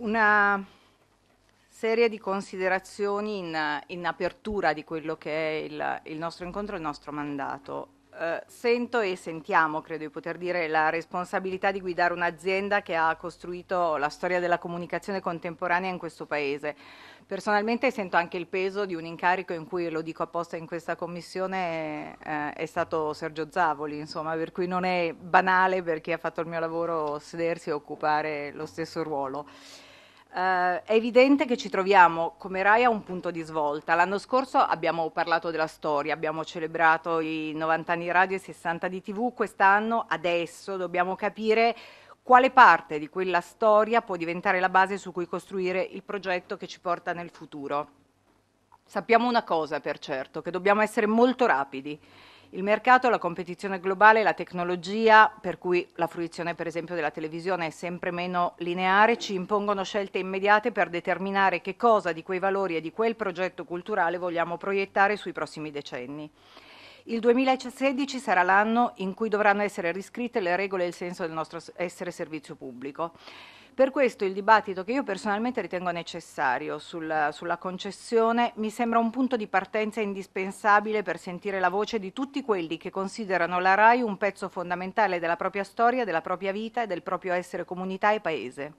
una serie di considerazioni in, in, apertura di quello che è il, il nostro incontro e il nostro mandato. Eh, sento e sentiamo, credo di poter dire, la responsabilità di guidare un'azienda che ha costruito la storia della comunicazione contemporanea in questo Paese. Personalmente sento anche il peso di un incarico in cui, lo dico apposta in questa commissione, eh, è stato Sergio Zavoli, insomma, per cui non è banale per chi ha fatto il mio lavoro sedersi e occupare lo stesso ruolo. Uh, è evidente che ci troviamo come RAI a un punto di svolta. L'anno scorso abbiamo parlato della storia, abbiamo celebrato i 90 anni di radio e i 60 di TV, quest'anno adesso dobbiamo capire quale parte di quella storia può diventare la base su cui costruire il progetto che ci porta nel futuro. Sappiamo una cosa per certo, che dobbiamo essere molto rapidi il mercato, la competizione globale, la tecnologia, per cui la fruizione per esempio della televisione è sempre meno lineare, ci impongono scelte immediate per determinare che cosa di quei valori e di quel progetto culturale vogliamo proiettare sui prossimi decenni. Il 2016 sarà l'anno in cui dovranno essere riscritte le regole e il senso del nostro essere servizio pubblico. Per questo il dibattito che io personalmente ritengo necessario sulla, sulla, concessione mi sembra un punto di partenza indispensabile per sentire la voce di tutti quelli che considerano la RAI un pezzo fondamentale della propria storia, della propria vita e del proprio essere comunità e paese.